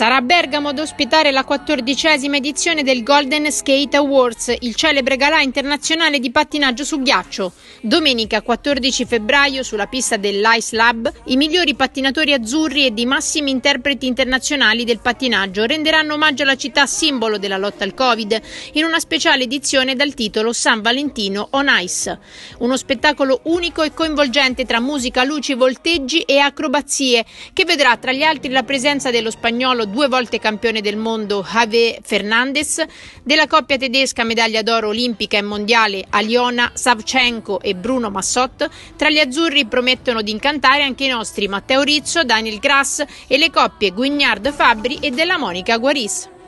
Sarà Bergamo ad ospitare la quattordicesima edizione del Golden Skate Awards, il celebre galà internazionale di pattinaggio su ghiaccio. Domenica 14 febbraio sulla pista dell'Ice Lab i migliori pattinatori azzurri e di massimi interpreti internazionali del pattinaggio renderanno omaggio alla città simbolo della lotta al Covid in una speciale edizione dal titolo San Valentino on Ice. Uno spettacolo unico e coinvolgente tra musica, luci, volteggi e acrobazie che vedrà tra gli altri la presenza dello spagnolo due volte campione del mondo Javier Fernandez, della coppia tedesca medaglia d'oro olimpica e mondiale Aliona Savchenko e Bruno Massot, tra gli azzurri promettono di incantare anche i nostri Matteo Rizzo, Daniel Grass e le coppie Guignard Fabri e della Monica Guaris.